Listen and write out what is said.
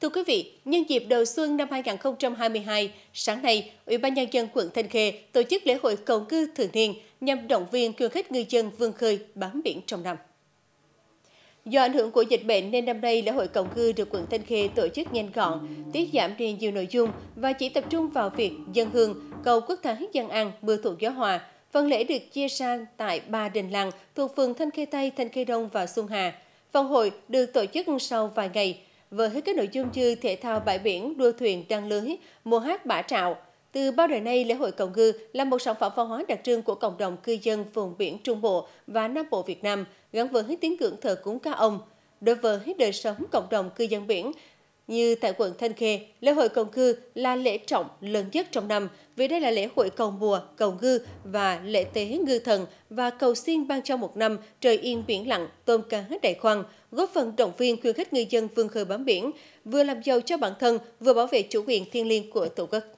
Thưa quý vị, nhân dịp đầu xuân năm 2022, sáng nay, Ủy ban Nhân dân quận Thanh Khê tổ chức lễ hội cầu cư thường niên nhằm động viên khuyến khích ngư dân vươn khơi bám biển trong năm. Do ảnh hưởng của dịch bệnh nên năm nay lễ hội cầu cư được quận Thanh Khê tổ chức nhanh gọn, tiết giảm đi nhiều nội dung và chỉ tập trung vào việc dân hương, cầu quốc thắng dân an, mưa thuận gió hòa. Phần lễ được chia ra tại ba đình làng thuộc phường Thanh Khê Tây, Thanh Khê Đông và Xuân Hà. Phần hội được tổ chức sau vài ngày – với các nội dung như thể thao bãi biển, đua thuyền, trăng lưới, mùa hát bả trạo. Từ bao đời nay, lễ hội Cầu Ngư là một sản phẩm văn hóa đặc trưng của cộng đồng cư dân vùng biển Trung Bộ và Nam Bộ Việt Nam, gắn với tiếng ngưỡng thờ cúng cá ông. Đối với đời sống cộng đồng cư dân biển, như tại quận Thanh Khê, lễ hội cầu ngư là lễ trọng lớn nhất trong năm vì đây là lễ hội cầu mùa, cầu ngư và lễ tế ngư thần và cầu xin ban trong một năm trời yên biển lặng, tôm cá đầy khoang, góp phần động viên khuyến khích ngư dân vươn khơi bám biển, vừa làm giàu cho bản thân, vừa bảo vệ chủ quyền thiêng liêng của Tổ quốc.